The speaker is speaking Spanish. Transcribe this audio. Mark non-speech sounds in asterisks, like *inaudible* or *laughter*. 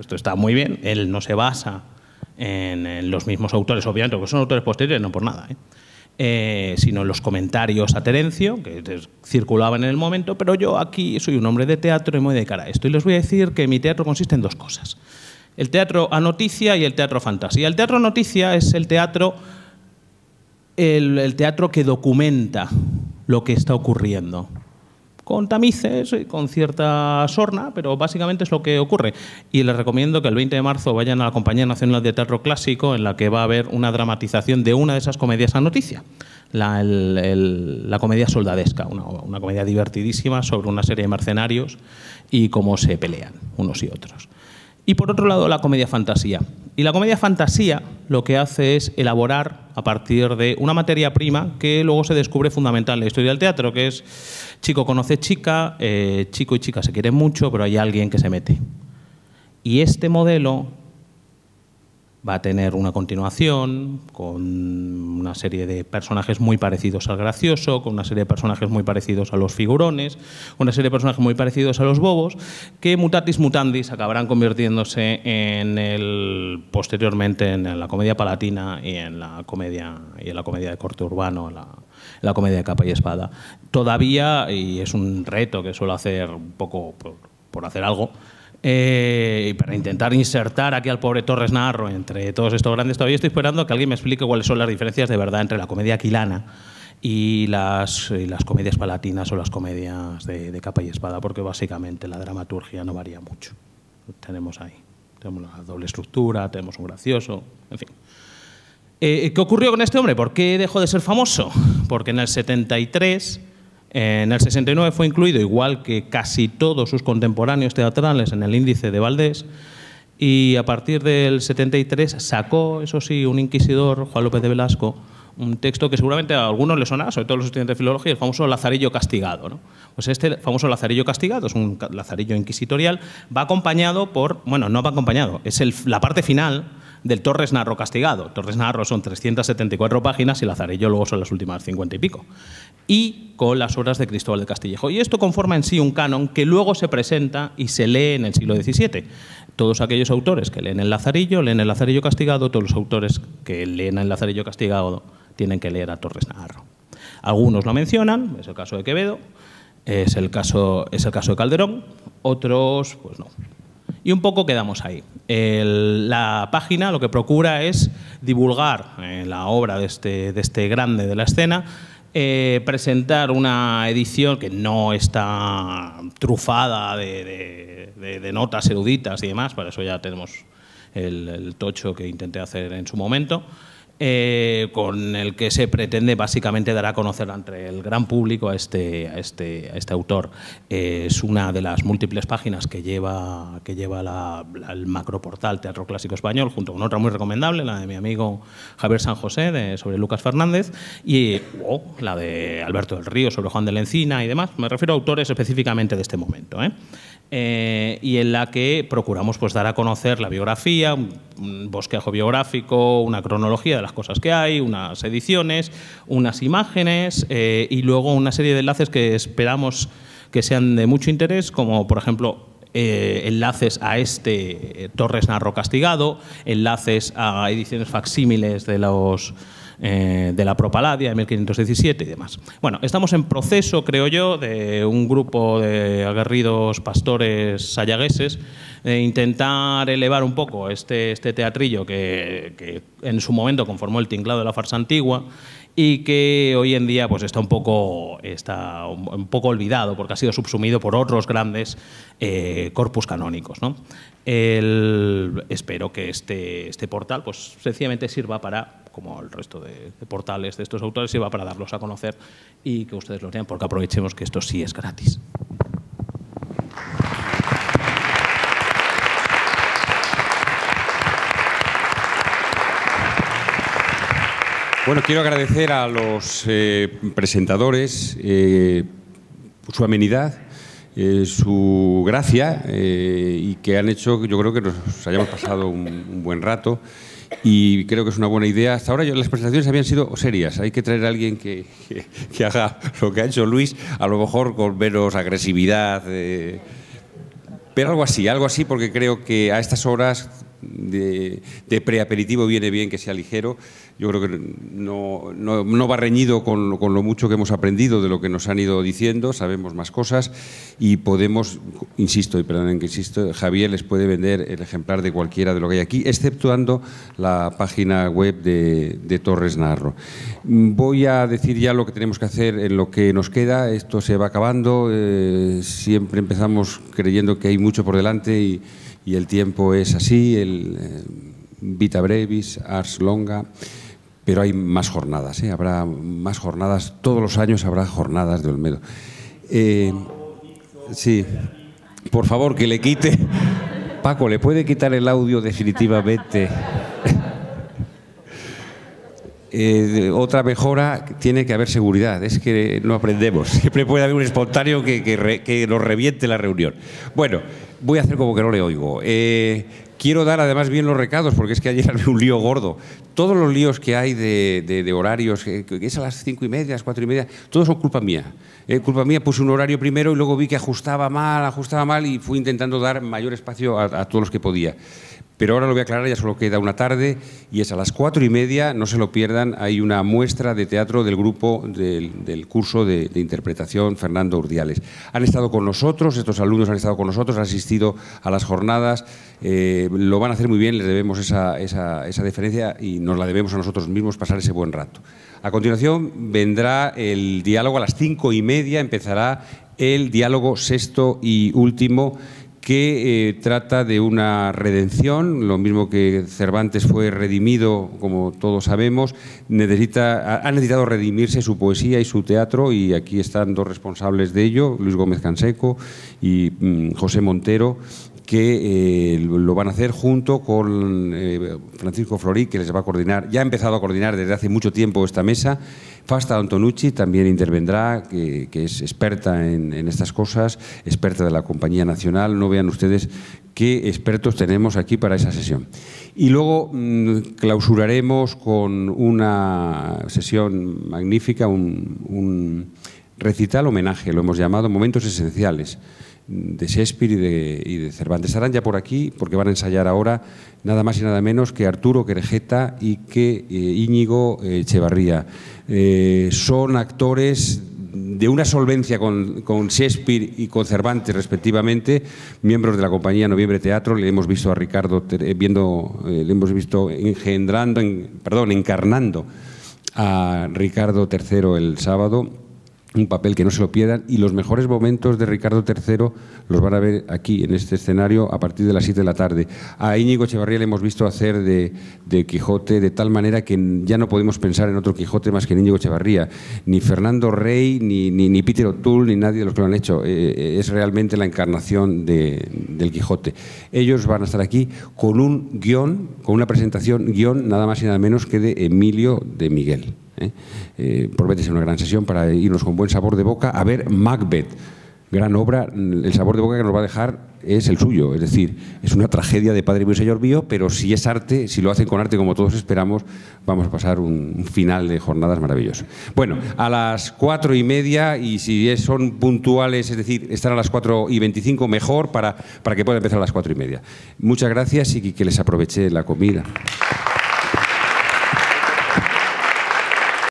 esto está muy bien, él no se basa en, los mismos autores, obviamente, porque son autores posteriores, no por nada, ¿eh? Eh, sino en los comentarios a Terencio, que circulaban en el momento, pero yo aquí soy un hombre de teatro y me voy cara a esto. Y les voy a decir que mi teatro consiste en dos cosas. El teatro a noticia y el teatro fantasía. El teatro a noticia es el teatro, el teatro que documenta lo que está ocurriendo con tamices, y con cierta sorna, pero básicamente es lo que ocurre. Y les recomiendo que el 20 de marzo vayan a la Compañía Nacional de Teatro Clásico, en la que va a haber una dramatización de una de esas comedias a noticia. La, la comedia soldadesca, una comedia divertidísima sobre una serie de mercenarios y cómo se pelean unos y otros. Y por otro lado, la comedia fantasía. Y la comedia fantasía lo que hace es elaborar a partir de una materia prima que luego se descubre fundamental en la historia del teatro, que es chico conoce chica, eh, chico y chica se quieren mucho, pero hay alguien que se mete. Y este modelo va a tener una continuación con una serie de personajes muy parecidos al gracioso, con una serie de personajes muy parecidos a los figurones, una serie de personajes muy parecidos a los bobos, que mutatis mutandis acabarán convirtiéndose en el posteriormente en la comedia palatina y en la comedia y en la comedia de corte urbano, la, la comedia de capa y espada. Todavía y es un reto que suelo hacer un poco por hacer algo eh, para intentar insertar aquí al pobre Torres Narro entre todos estos grandes. Todavía estoy esperando a que alguien me explique cuáles son las diferencias de verdad entre la comedia aquilana y las, comedias palatinas o las comedias de, capa y espada, porque básicamente la dramaturgia no varía mucho. Tenemos ahí, tenemos la doble estructura, tenemos un gracioso, en fin. Eh, ¿Qué ocurrió con este hombre? ¿Por qué dejó de ser famoso? Porque en el 73 en el 69 fue incluido, igual que casi todos sus contemporáneos teatrales, en el índice de Valdés, y a partir del 73 sacó, eso sí, un inquisidor, Juan López de Velasco, un texto que seguramente a algunos les sonará, sobre todo los estudiantes de filología, el famoso Lazarillo castigado. Pues este famoso Lazarillo castigado, es un Lazarillo inquisitorial, va acompañado por, bueno, no va acompañado, es la parte final del Torres Narro castigado. Torres Narro son 374 páginas y Lazarillo luego son las últimas 50 y pico. Y con las obras de Cristóbal de Castillejo. Y esto conforma en sí un canon que luego se presenta y se lee en el siglo XVII. Todos aquellos autores que leen el Lazarillo, leen el Lazarillo castigado, todos los autores que leen el Lazarillo castigado tienen que leer a Torres Narro. Algunos lo mencionan, es el caso de Quevedo, es el caso, es el caso de Calderón, otros pues no. Y un poco quedamos ahí. la página lo que procura es divulgar eh, la obra de este, de este grande de la escena, eh, presentar una edición que no está trufada de, notas eruditas y demás, para eso ya tenemos el tocho que intenté hacer en su momento, eh, con el que se pretende básicamente dar a conocer ante el gran público a este, este, este autor. Eh, es una de las múltiples páginas que lleva, que lleva el macroportal Teatro Clásico Español, junto con otra muy recomendable, la de mi amigo Javier San José, sobre Lucas Fernández, y la de Alberto del Río sobre Juan de la Encina y demás. Me refiero a autores específicamente de este momento. ¿eh? Eh, y en la que procuramos pues, dar a conocer la biografía, un, bosquejo biográfico, una cronología de las cosas que hay, unas ediciones, unas imágenes eh, y luego una serie de enlaces que esperamos que sean de mucho interés, como por ejemplo eh, enlaces a este Torres Narro Castigado, enlaces a ediciones facsímiles de los eh, de la Propaladia de 1517 y demás. Bueno, estamos en proceso, creo yo, de un grupo de aguerridos pastores sayagueses de intentar elevar un poco este, este teatrillo que, en su momento conformó el tinglado de la farsa antigua y que hoy en día pues está un poco está un poco olvidado porque ha sido subsumido por otros grandes eh, corpus canónicos ¿no? espero que este, este portal pues sencillamente sirva para como el resto de, portales de estos autores, va para darlos a conocer y que ustedes los vean, porque aprovechemos que esto sí es gratis. Bueno, quiero agradecer a los eh, presentadores eh, su amenidad, eh, su gracia y que han hecho, yo creo que nos hayamos pasado un buen rato y creo que es una buena idea. Hasta ahora las presentaciones habían sido serias. Hay que traer a alguien que, que, haga lo que ha hecho Luis, a lo mejor con menos agresividad. Eh, pero algo así, algo así, porque creo que a estas horas de, preaperitivo viene bien que sea ligero. Yo creo que no, va reñido con lo, mucho que hemos aprendido de lo que nos han ido diciendo, sabemos más cosas y podemos, insisto, y perdonen que insisto, Javier les puede vender el ejemplar de cualquiera de lo que hay aquí, exceptuando la página web de, Torres Narro. Voy a decir ya lo que tenemos que hacer en lo que nos queda, esto se va acabando, eh, siempre empezamos creyendo que hay mucho por delante y, y el tiempo es así, el eh, vita brevis, ars longa, pero hay más jornadas, ¿eh? habrá más jornadas, todos los años habrá jornadas de Olmedo. Eh, sí, por favor que le quite. Paco, ¿le puede quitar el audio definitivamente? Eh, otra mejora tiene que haber seguridad. Es que no aprendemos. *laughs* Siempre puede haber un espontáneo que, que, nos reviente la reunión. Bueno, voy a hacer como que no le oigo. Eh, quiero dar además bien los recados, porque es que ayer *laughs* había un lío gordo. Todos los líos que hay de, de, horarios, eh, que es a las cinco y media, a las cuatro y media, todo son culpa mía. culpa mía, puse un horario primero y luego vi que ajustaba mal, ajustaba mal y fui intentando dar mayor espacio a, a todos los que podía. Pero ahora lo voy a aclarar, ya solo queda una tarde y es a las cuatro y media, no se lo pierdan, hay una muestra de teatro del grupo del, curso de, interpretación Fernando Urdiales. Han estado con nosotros, estos alumnos han estado con nosotros, han asistido a las jornadas, eh, lo van a hacer muy bien, les debemos esa, esa deferencia y nos la debemos a nosotros mismos pasar ese buen rato. A continuación vendrá el diálogo a las cinco y media, empezará el diálogo sexto y último que eh, trata de una redención, lo mismo que Cervantes fue redimido, como todos sabemos, necesita, ha necesitado redimirse su poesía y su teatro, y aquí están dos responsables de ello, Luis Gómez Canseco y mm, José Montero, que eh, lo van a hacer junto con eh, Francisco Florí, que les va a coordinar, ya ha empezado a coordinar desde hace mucho tiempo esta mesa. Fasta Antonucci también intervendrá, que, es experta en, estas cosas, experta de la Compañía Nacional. No vean ustedes qué expertos tenemos aquí para esa sesión. Y luego mm, clausuraremos con una sesión magnífica, un recital homenaje, lo hemos llamado Momentos Esenciales de Shakespeare y de, Cervantes. Estarán ya por aquí porque van a ensayar ahora nada más y nada menos que Arturo Querejeta y que eh, Íñigo eh, Echevarría. Eh, son actores de una solvencia con, con, Shakespeare y con Cervantes respectivamente, miembros de la compañía Noviembre Teatro, le hemos visto a Ricardo viendo, le hemos visto engendrando, perdón, encarnando a Ricardo III el sábado un papel que no se lo pierdan y los mejores momentos de Ricardo III los van a ver aquí en este escenario a partir de las 7 de la tarde. A Íñigo Echevarría le hemos visto hacer de, Quijote de tal manera que ya no podemos pensar en otro Quijote más que en Íñigo Echevarría, ni Fernando Rey, ni, Peter O'Toole, ni nadie de los que lo han hecho. Eh, eh, es realmente la encarnación del Quijote. Ellos van a estar aquí con un guión, con una presentación guión nada más y nada menos que de Emilio de Miguel. ¿eh? eh una gran sesión para irnos con buen sabor de boca a ver Macbeth. Gran obra, el sabor de boca que nos va a dejar es el suyo, es decir, es una tragedia de Padre Mío Señor Mío, pero si es arte, si lo hacen con arte como todos esperamos, vamos a pasar un final de jornadas maravilloso. Bueno, a las cuatro y media, y si son puntuales, es decir, están a las cuatro y veinticinco, mejor para, para que puedan empezar a las cuatro y media. Muchas gracias y que les aproveche la comida.